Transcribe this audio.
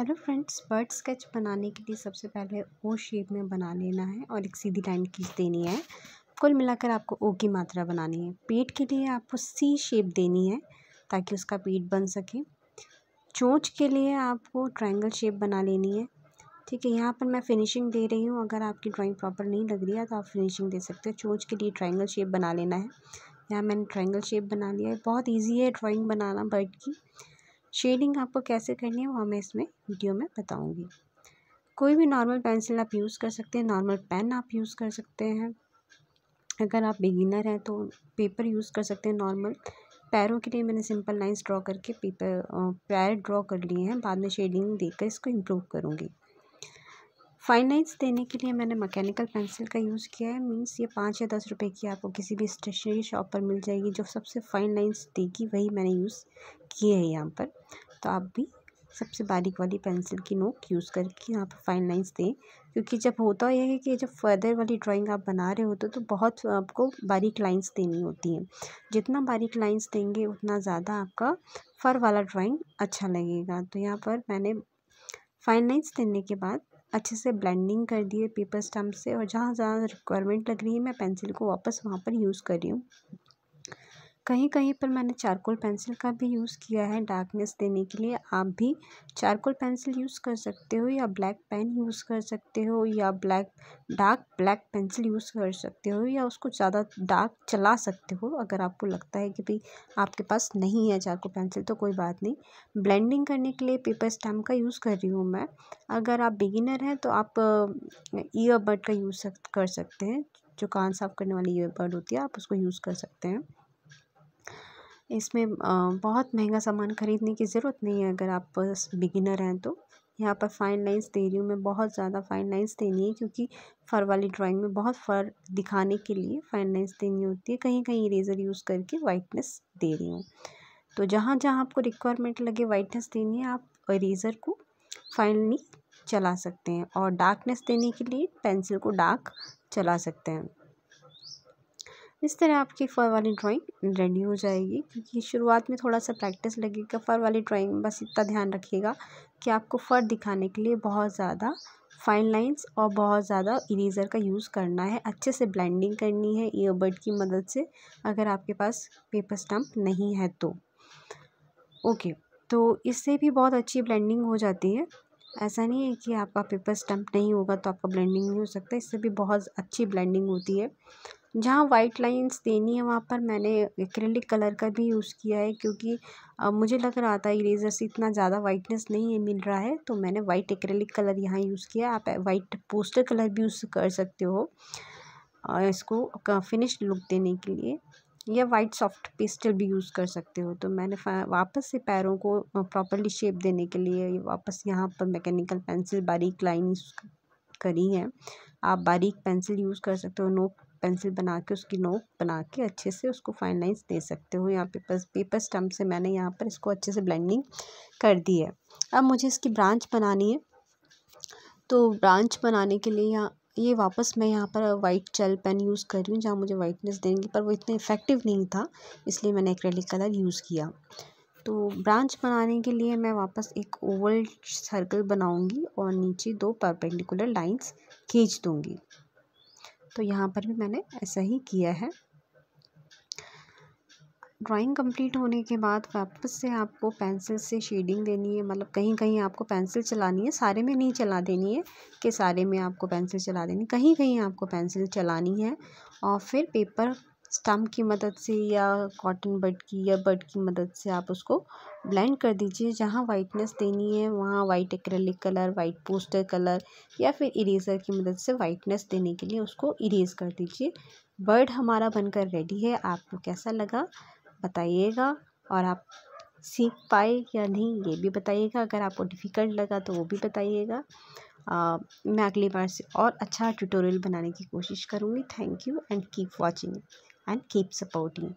Hello friends bird sketch बनाने के लिए सबसे पहले ओ शेप में बना लेना है और एक सीधी लाइन खींच देनी है कुल मिलाकर आपको ओ की मात्रा बनानी है पेट के लिए आपको सी शेप देनी है ताकि उसका पेट बन सके चोंच के लिए आपको ट्रायंगल शेप बना लेनी है ठीक है यहाँ पर मैं फिनिशिंग दे रही हूँ अगर आपकी ड्राइंग प्रॉपर नहीं लग रही है तो आप फिनिशिंग दे सकते हो चोंच के लिए ट्राइंगल शेप बना लेना है यहाँ मैंने ट्राइंगल शेप बना लिया है बहुत ईजी है ड्राॅइंग बनाना बर्ड की शेडिंग आपको कैसे करनी है वो मैं इसमें वीडियो में बताऊँगी कोई भी नॉर्मल पेंसिल आप यूज़ कर सकते हैं नॉर्मल पेन आप यूज़ कर सकते हैं अगर आप बिगिनर हैं तो पेपर यूज़ कर सकते हैं नॉर्मल पैरों के लिए मैंने सिंपल लाइंस ड्रॉ करके पेपर पैर ड्रॉ कर लिए हैं बाद में शेडिंग देकर इसको इम्प्रूव करूँगी फाइन लाइंस देने के लिए मैंने मैकेनिकल पेंसिल का यूज़ किया है मीन्स ये पाँच या दस रुपये की आपको किसी भी स्टेशनरी शॉप पर मिल जाएगी जो सबसे फाइन लाइन्स देगी वही मैंने यूज़ किए हैं यहाँ पर तो आप भी सबसे बारीक वाली पेंसिल की नोक यूज़ करके यहाँ पर फाइन लाइंस दें क्योंकि जब होता यह है कि जब फर्दर वाली ड्राइंग आप बना रहे होते तो बहुत आपको बारीक लाइंस देनी होती हैं जितना बारीक लाइंस देंगे उतना ज़्यादा आपका फर वाला ड्राइंग अच्छा लगेगा तो यहाँ पर मैंने फाइन लाइंस देने के बाद अच्छे से ब्लेंडिंग कर दिए पेपर स्टम्प से और जहाँ जहाँ रिक्वायरमेंट लग रही है मैं पेंसिल को वापस वहाँ पर यूज़ कर रही हूँ कहीं कहीं पर मैंने चारकोल पेंसिल का भी यूज़ किया है डार्कनेस देने के लिए आप भी चारकोल पेंसिल यूज़ कर सकते हो या ब्लैक पेन यूज़ कर सकते हो या black dark black pencil use कर सकते हो या उसको ज़्यादा डार्क चला सकते हो अगर आपको लगता है कि भाई आपके पास नहीं है चारकोल पेंसिल तो कोई बात नहीं ब्लेंडिंग करने के लिए पेपर स्टैम्प का यूज़ कर रही हूँ मैं अगर आप बिगिनर हैं तो आप ईयरबड का यूज़ कर सकते हैं जो कान साफ़ करने वाली ईयरबड होती है आप उसको यूज़ कर सकते हैं इसमें बहुत महंगा सामान ख़रीदने की ज़रूरत नहीं है अगर आप बिगिनर हैं तो यहाँ पर फाइन लाइंस दे रही हूँ मैं बहुत ज़्यादा फाइन लाइंस देनी है क्योंकि फर वाली ड्राइंग में बहुत फर दिखाने के लिए फाइन लाइंस देनी होती है कहीं कहीं इरेज़र यूज़ करके वाइटनेस दे रही हूँ तो जहाँ जहाँ आपको रिक्वायरमेंट लगे वाइटनेस देनी है आप इरेज़र को फाइनली चला सकते हैं और डार्कनेस देने के लिए पेंसिल को डार्क चला सकते हैं इस तरह आपकी फ़र वाली ड्राइंग रेडी हो जाएगी क्योंकि शुरुआत में थोड़ा सा प्रैक्टिस लगेगा फ़र वाली ड्राइंग बस इतना ध्यान रखिएगा कि आपको फ़र दिखाने के लिए बहुत ज़्यादा फाइन लाइंस और बहुत ज़्यादा इरेज़र का यूज़ करना है अच्छे से ब्लेंडिंग करनी है ईयरबड की मदद से अगर आपके पास पेपर स्टम्प नहीं है तो ओके तो इससे भी बहुत अच्छी ब्लेंडिंग हो जाती है ऐसा नहीं है कि आपका पेपर स्टम्प नहीं होगा तो आपका ब्लेंडिंग नहीं हो सकता इससे भी बहुत अच्छी ब्लेंडिंग होती है जहाँ वाइट लाइंस देनी है वहाँ पर मैंने एक्रेलिक कलर का भी यूज़ किया है क्योंकि मुझे लग रहा था इरेज़र से इतना ज़्यादा वाइटनेस नहीं है मिल रहा है तो मैंने वाइट एक्रेलिक कलर यहाँ यूज़ किया आप वाइट पोस्टर कलर भी यूज़ कर सकते हो इसको फिनिश लुक देने के लिए या वाइट सॉफ्ट पेस्टल भी यूज़ कर सकते हो तो मैंने वापस से पैरों को प्रॉपरली शेप देने के लिए वापस यहाँ पर मैकेनिकल पेंसिल बारीक लाइन करी है आप बारीक पेंसिल यूज़ कर सकते हो नोक पेंसिल बना के उसकी नोक बना के अच्छे से उसको फाइन लाइन्स दे सकते हो यहाँ पे बस पेपर स्टम्प से मैंने यहाँ पर इसको अच्छे से ब्लेंडिंग कर दी है अब मुझे इसकी ब्रांच बनानी है तो ब्रांच बनाने के लिए यहाँ ये वापस मैं यहाँ पर वाइट जेल पेन यूज़ कर रही हूँ जहाँ मुझे वाइटनेस देंगी पर वो इतना इफ़ेक्टिव नहीं था इसलिए मैंने एक्रेलिक कलर यूज़ किया तो ब्रांच बनाने के लिए मैं वापस एक ओवल सर्कल बनाऊंगी और नीचे दो परपेंडिकुलर लाइंस खींच दूंगी तो यहाँ पर भी मैंने ऐसा ही किया है ड्राइंग कंप्लीट होने के बाद वापस से आपको पेंसिल से शेडिंग देनी है मतलब कहीं कहीं आपको पेंसिल चलानी है सारे में नहीं चला देनी है कि सारे में आपको पेंसिल चला देनी कहीं कहीं आपको पेंसिल चलानी है और फिर पेपर स्टम्प की मदद से या कॉटन बड की या बड की मदद से आप उसको ब्लेंड कर दीजिए जहाँ वाइटनेस देनी है वहाँ white acrylic colour white poster colour या फिर इरेज़र की मदद से वाइटनेस देने के लिए उसको इरेज़ कर दीजिए बर्ड हमारा बनकर रेडी है आपको कैसा लगा बताइएगा और आप सीख पाए या नहीं ये भी बताइएगा अगर आपको डिफ़िकल्ट लगा तो वो भी बताइएगा मैं अगली बार से और अच्छा ट्यूटोरियल बनाने की कोशिश करूँगी thank you and keep watching and keep supporting.